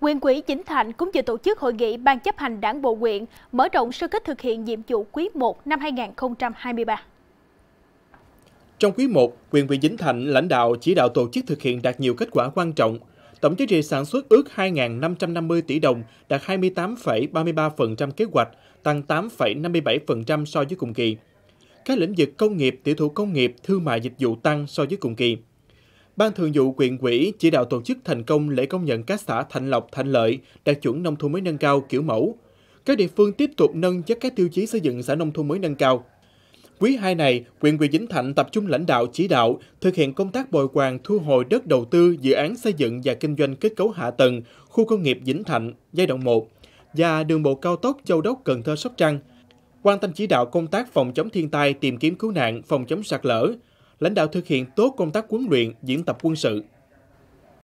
Quyền quỹ Chính Thạnh cũng vừa tổ chức hội nghị Ban chấp hành Đảng Bộ quyện mở rộng sơ kết thực hiện nhiệm vụ quý 1 năm 2023. Trong quý 1, quyền quỹ Vĩnh Thạnh lãnh đạo chỉ đạo tổ chức thực hiện đạt nhiều kết quả quan trọng. Tổng giá trị sản xuất ước 2.550 tỷ đồng, đạt 28,33% kế hoạch, tăng 8,57% so với cùng kỳ. Các lĩnh vực công nghiệp, tiểu thủ công nghiệp, thương mại dịch vụ tăng so với cùng kỳ. Ban Thường vụ quyện ủy chỉ đạo tổ chức thành công lễ công nhận các xã Thạnh Lộc, Thạnh Lợi đạt chuẩn nông thôn mới nâng cao kiểu mẫu. Các địa phương tiếp tục nâng chất các tiêu chí xây dựng xã nông thôn mới nâng cao. Quý 2 này, quyện ủy Vĩnh Thạnh tập trung lãnh đạo chỉ đạo thực hiện công tác bồi hoàn thu hồi đất đầu tư dự án xây dựng và kinh doanh kết cấu hạ tầng khu công nghiệp Vĩnh Thạnh giai đoạn 1 và đường bộ cao tốc Châu Đốc Cần Thơ Sóc Trăng. Quan tâm chỉ đạo công tác phòng chống thiên tai, tìm kiếm cứu nạn, phòng chống sạt lở, lãnh đạo thực hiện tốt công tác huấn luyện, diễn tập quân sự,